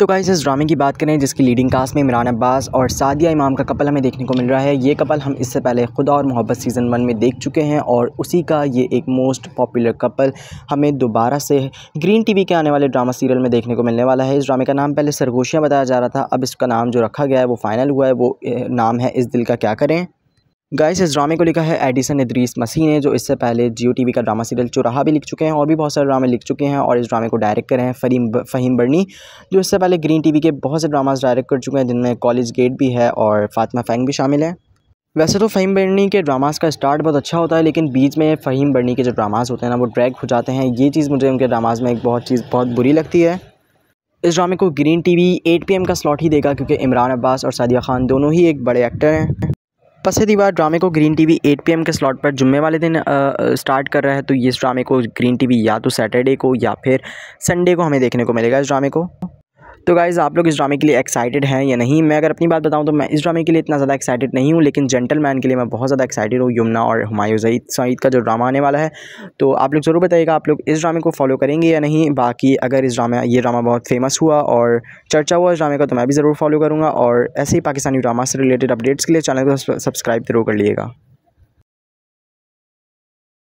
तो गाइज इस ड्रामे की बात करें जिसकी लीडिंग कास्ट में इमरान अब्बास और सादिया इमाम का कपल हमें देखने को मिल रहा है ये कपल हम इससे पहले खुदा और मोहब्बत सीज़न वन में देख चुके हैं और उसी का ये एक मोस्ट पॉपुलर कपल हमें दोबारा से ग्रीन टीवी के आने वाले ड्रामा सीरियल में देखने को मिलने वाला है इस ड्रामे का नाम पहले सरगोशियाँ बताया जा रहा था अब इसका नाम जो रखा गया है वो फाइनल हुआ है वो नाम है इस दिल का क्या करें गाइस इस ड्रामे को लिखा है एडिसन इद्रीस मसी ने जो इससे पहले जियो टीवी का ड्रामा सीरियल चुराहा भी लिख चुके हैं और भी बहुत सारे ड्रामे लिख चुके हैं और इस ड्रामे को डायरेक्ट कर रहे हैं फरीम फ़हीम बर्नी जो इससे पहले ग्रीन टीवी के बहुत से ड्रामास डायरेक्ट कर चुके हैं जिनमें कॉलेज गेट भी है और फातमा फैंग भी शामिल है वैसे तो फ़हीम बर्नी के ड्रामास का स्टार्ट बहुत अच्छा होता है लेकिन बीच में फ़हीम बर्नी के जो ड्रामास होते हैं ना वो ड्रैग हो जाते हैं ये चीज़ मुझे उनके ड्रामास में एक बहुत चीज़ बहुत बुरी लगती है इस ड्रामे को ग्रीन टीवी 8 पीएम का स्लॉट ही देगा क्योंकि इमरान अब्बास और सादिया खान दोनों ही एक बड़े एक्टर हैं पसे दीवार ड्रामे को ग्रीन टीवी 8 पीएम के स्लॉट पर जुम्मे वाले दिन आ, स्टार्ट कर रहा है तो ये इस ड्रामे को ग्रीन टीवी या तो सैटरडे को या फिर संडे को हमें देखने को मिलेगा इस ड्रामे को तो गाइज़ आप लोग इस ड्रामे के लिए एक्साइटेड हैं या नहीं मैं अगर अपनी बात बताऊँ तो मैं इस ड्रामे के लिए इतना ज़्यादा एक्साइटेड नहीं हूँ लेकिन जेंटलमैन के लिए मैं बहुत ज़्यादा एक्साइटेड हूँ यमुना और हमायू जईद सईद का जो ड्रामा आने वाला है तो आप लोग ज़रूर बताइएगा आप लोग इस ड्रामे को फॉलो करेंगे या नहीं बाकी अगर इस ड्रामा ये ड्रामा बहुत फेमस हुआ और चर्चा हुआ इस ड्रामे का तो मैं भी ज़रूर फॉलो करूँगा और ऐसे ही पाकिस्तानी ड्रामा से रिलेटेड अपडेट्स के लिए चैनल को सब्सक्राइब जरूर कर लिएगा